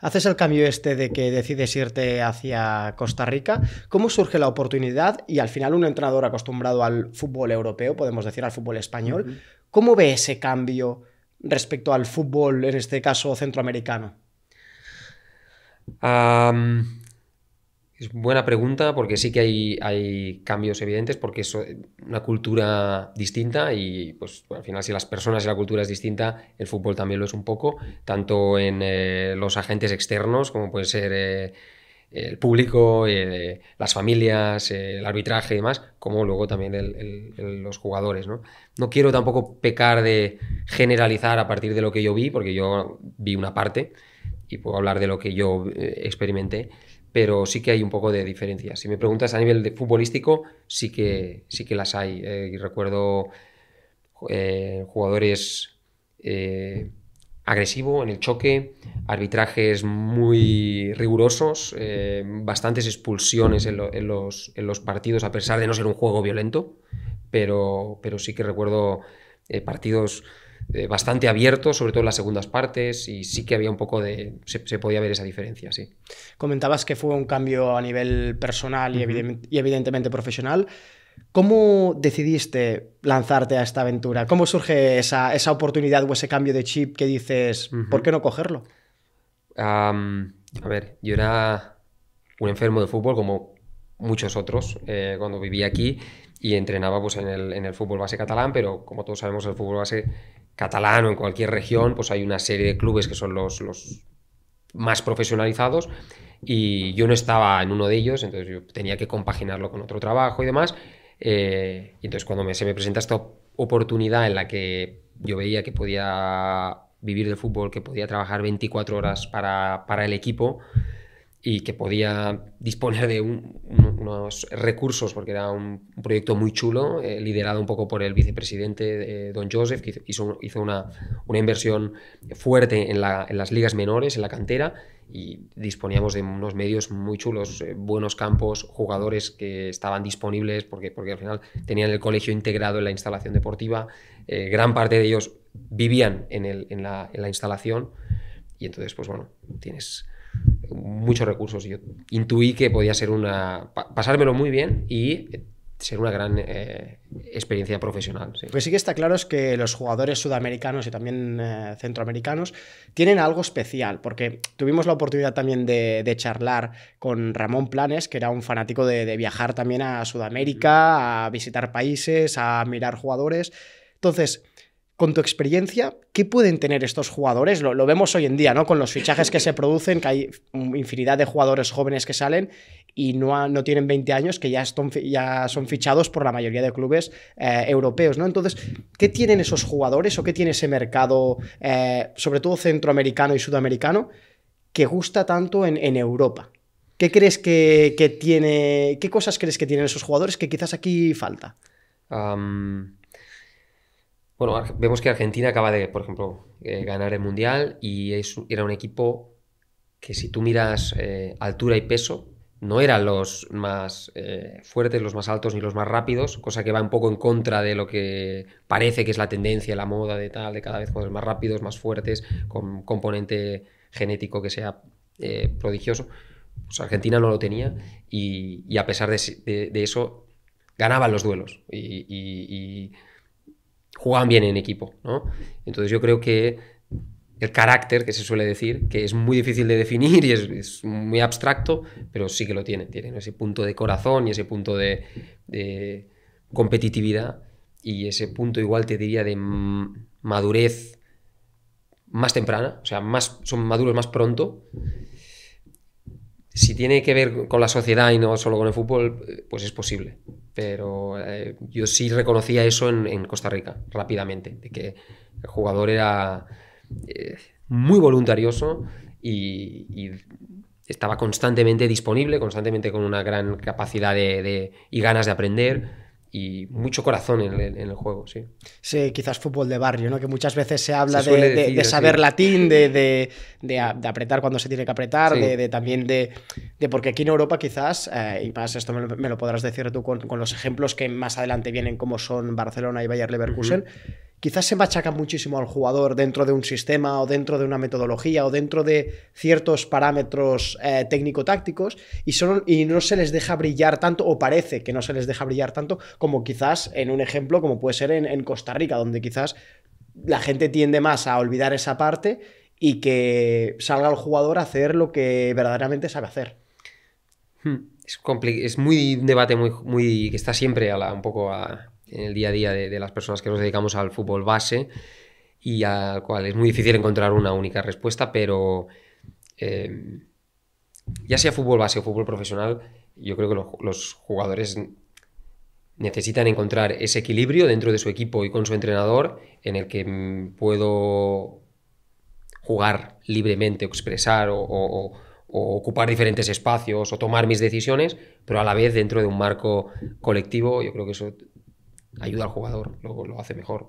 Haces el cambio este de que decides irte hacia Costa Rica. ¿Cómo surge la oportunidad? Y al final un entrenador acostumbrado al fútbol europeo, podemos decir al fútbol español, ¿cómo ve ese cambio respecto al fútbol, en este caso centroamericano? Es buena pregunta porque sí que hay, hay cambios evidentes porque es eh, una cultura distinta y pues al final si las personas y la cultura es distinta, el fútbol también lo es un poco, tanto en eh, los agentes externos como puede ser eh, el público, las familias, el arbitraje y demás, como luego también los jugadores. ¿no? no quiero tampoco pecar de generalizar a partir de lo que yo vi porque yo vi una parte y puedo hablar de lo que yo experimenté pero sí que hay un poco de diferencia. Si me preguntas a nivel de futbolístico, sí que, sí que las hay. Eh, recuerdo eh, jugadores eh, agresivos en el choque, arbitrajes muy rigurosos, bastantes expulsiones en, los, partidos, a pesar de no ser un juego violento, pero, pero sí que recuerdo partidos eh, bastante abierto, sobre todo en las segundas partes, y sí que había un poco de. Se, podía ver esa diferencia, sí. Comentabas que fue un cambio a nivel personal y, evidentemente profesional. ¿Cómo decidiste lanzarte a esta aventura? ¿Cómo surge esa, oportunidad o ese cambio de chip que dices, ¿por qué no cogerlo? a ver, yo era un enfermo de fútbol como muchos otros eh, cuando vivía aquí y entrenaba pues, en el fútbol base catalán, pero como todos sabemos el fútbol base catalán o en cualquier región, pues hay una serie de clubes que son los, los más profesionalizados y yo no estaba en uno de ellos, entonces yo tenía que compaginarlo con otro trabajo y demás. Eh, y entonces cuando me, se me presenta esta oportunidad en la que yo veía que podía vivir del fútbol, que podía trabajar 24 horas para, para el equipo, y que podía disponer de unos recursos, porque era un, proyecto muy chulo, eh, liderado un poco por el vicepresidente eh, Don Joseph, que hizo, una, una, inversión fuerte en, las ligas menores, en la cantera, y disponíamos de unos medios muy chulos, eh, buenos campos, jugadores que estaban disponibles, porque, porque al final tenían el colegio integrado en la instalación deportiva, gran parte de ellos vivían en, la, en la instalación, y entonces, pues bueno, tienes muchos recursos. Yo intuí que podía ser una. pasármelo muy bien y ser una gran eh, experiencia profesional. Pues sí que está claro es que los jugadores sudamericanos y también eh, centroamericanos tienen algo especial, porque tuvimos la oportunidad también de, charlar con Ramón Planes, que era un fanático de viajar también a Sudamérica, a visitar países, a mirar jugadores. Entonces, con tu experiencia, ¿qué pueden tener estos jugadores? Lo, vemos hoy en día, ¿no? Con los fichajes que se producen, que hay infinidad de jugadores jóvenes que salen y no, no tienen 20 años, que ya, están, ya son fichados por la mayoría de clubes eh, europeos, ¿no? Entonces, ¿qué tienen esos jugadores o qué tiene ese mercado, eh, sobre todo centroamericano y sudamericano, que gusta tanto en, Europa? ¿Qué crees que, tiene, qué cosas crees que tienen esos jugadores que quizás aquí falta? Bueno, vemos que Argentina acaba de, por ejemplo, eh, ganar el Mundial y era un equipo que si tú miras eh, altura y peso, no eran los más eh, fuertes, los más altos ni los más rápidos, cosa que va un poco en contra de lo que parece que es la tendencia, la moda de tal, de cada vez más rápidos, más fuertes, con componente genético que sea prodigioso. Pues Argentina no lo tenía y, a pesar de, eso ganaban los duelos. y Juegan bien en equipo. ¿no? Entonces yo creo que el carácter, que se suele decir, que es muy difícil de definir y es, muy abstracto, pero sí que lo tienen Tienen ese punto de corazón y ese punto de, de competitividad y ese punto igual te diría de madurez más temprana, o sea, más, son maduros más pronto si tiene que ver con la sociedad y no solo con el fútbol, pues es posible. Pero eh, yo sí reconocía eso en, Costa Rica rápidamente, de que el jugador era eh, muy voluntarioso y, estaba constantemente disponible, constantemente con una gran capacidad de, y ganas de aprender y mucho corazón en el, juego, sí. Sí, quizás fútbol de barrio, ¿no? Que muchas veces se habla de, saber latín, de, apretar cuando se tiene que apretar, de, también de, Porque aquí en Europa quizás, eh, y más esto me lo, podrás decir tú con, los ejemplos que más adelante vienen como son Barcelona y bayern Leverkusen, quizás se machaca muchísimo al jugador dentro de un sistema o dentro de una metodología o dentro de ciertos parámetros eh, técnico-tácticos y, y no se les deja brillar tanto o parece que no se les deja brillar tanto como quizás en un ejemplo como puede ser en, Costa Rica, donde quizás la gente tiende más a olvidar esa parte y que salga el jugador a hacer lo que verdaderamente sabe hacer. Hmm. Es, es muy debate muy, que está siempre a un poco a, en el día a día de, las personas que nos dedicamos al fútbol base y al cual es muy difícil encontrar una única respuesta, pero em, ya sea fútbol base o fútbol profesional, yo creo que los jugadores necesitan encontrar ese equilibrio dentro de su equipo y con su entrenador en el que puedo jugar libremente, expresar o, expresar o, ocupar diferentes espacios o tomar mis decisiones, pero a la vez dentro de un marco colectivo, yo creo que eso ayuda al jugador, lo, lo hace mejor.